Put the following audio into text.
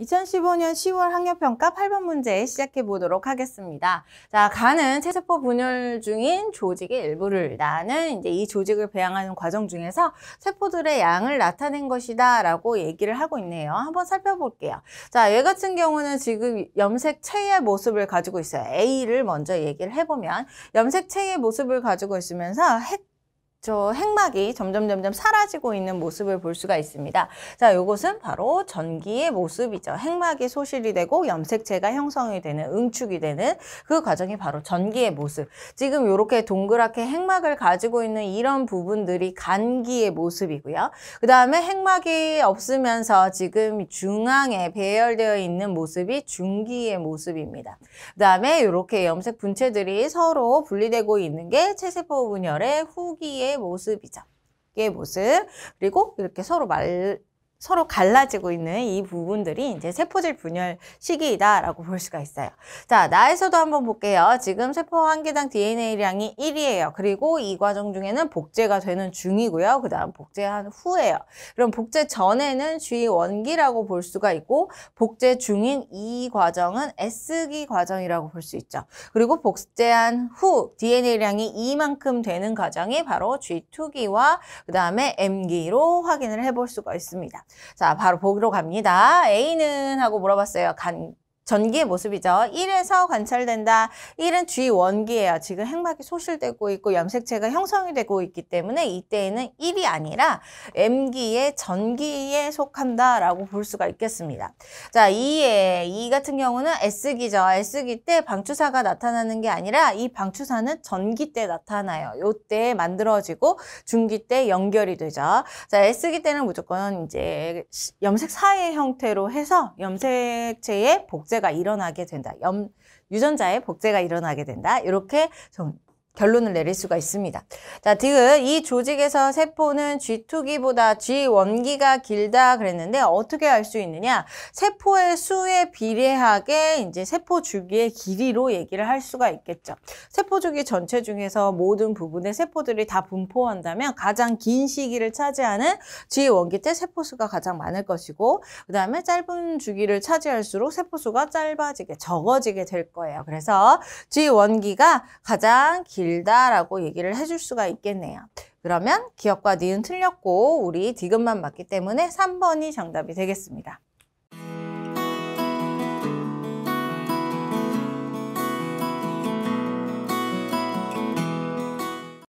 2015년 10월 학력평가 8번 문제 시작해 보도록 하겠습니다. 자, 간은 체세포 분열 중인 조직의 일부를 나는 이제 이 조직을 배양하는 과정 중에서 세포들의 양을 나타낸 것이다 라고 얘기를 하고 있네요. 한번 살펴볼게요. 자, 얘 같은 경우는 지금 염색체의 모습을 가지고 있어요. A를 먼저 얘기를 해보면 염색체의 모습을 가지고 있으면서 핵저 핵막이 점점 점점 사라지고 있는 모습을 볼 수가 있습니다. 자, 이것은 바로 전기의 모습이죠. 핵막이 소실이 되고 염색체가 형성이 되는 응축이 되는 그 과정이 바로 전기의 모습. 지금 이렇게 동그랗게 핵막을 가지고 있는 이런 부분들이 간기의 모습이고요. 그 다음에 핵막이 없으면서 지금 중앙에 배열되어 있는 모습이 중기의 모습입니다. 그 다음에 이렇게 염색 분체들이 서로 분리되고 있는 게 체세포 분열의 후기의 모습이죠. 개의 모습. 그리고 이렇게 서로 말, 서로 갈라지고 있는 이 부분들이 이제 세포질 분열 시기이다라고 볼 수가 있어요. 자, 나에서도 한번 볼게요. 지금 세포 한 개당 DNA량이 1이에요. 그리고 이 과정 중에는 복제가 되는 중이고요. 그 다음 복제한 후에요. 그럼 복제 전에는 G 원기라고 볼 수가 있고 복제 중인 이 과정은 S기 과정이라고 볼 수 있죠. 그리고 복제한 후 DNA량이 2만큼 되는 과정이 바로 G2기와 그 다음에 M기로 확인을 해 볼 수가 있습니다. 자, 바로 보기로 갑니다. A는 하고 물어봤어요. 간, 전기의 모습이죠. 1에서 관찰된다. 1은 주위 원기예요. 지금 핵막이 소실되고 있고 염색체가 형성이 되고 있기 때문에 이때에는 1이 아니라 M기의 전기에 속한다라고 볼 수가 있겠습니다. 자, 2에 2 같은 경우는 S기죠. S기 때 방추사가 나타나는 게 아니라 이 방추사는 전기 때 나타나요. 요때 만들어지고 중기 때 연결이 되죠. 자, S기 때는 무조건 이제 염색 사의 형태로 해서 염색체의 복 복제가 일어나게 된다. 염, 유전자의 복제가 일어나게 된다. 이렇게 좀 결론을 내릴 수가 있습니다. 자, 지금 이 조직에서 세포는 G2기보다 G1기가 길다 그랬는데 어떻게 알 수 있느냐? 세포의 수에 비례하게 이제 세포 주기의 길이로 얘기를 할 수가 있겠죠. 세포 주기 전체 중에서 모든 부분의 세포들이 다 분포한다면 가장 긴 시기를 차지하는 G1기 때 세포 수가 가장 많을 것이고 그다음에 짧은 주기를 차지할수록 세포 수가 짧아지게 적어지게 될 거예요. 그래서 G1기가 가장 길 길다라고 얘기를 해줄 수가 있겠네요. 그러면 기억과 니은 틀렸고 우리 디귿만 맞기 때문에 3번이 정답이 되겠습니다.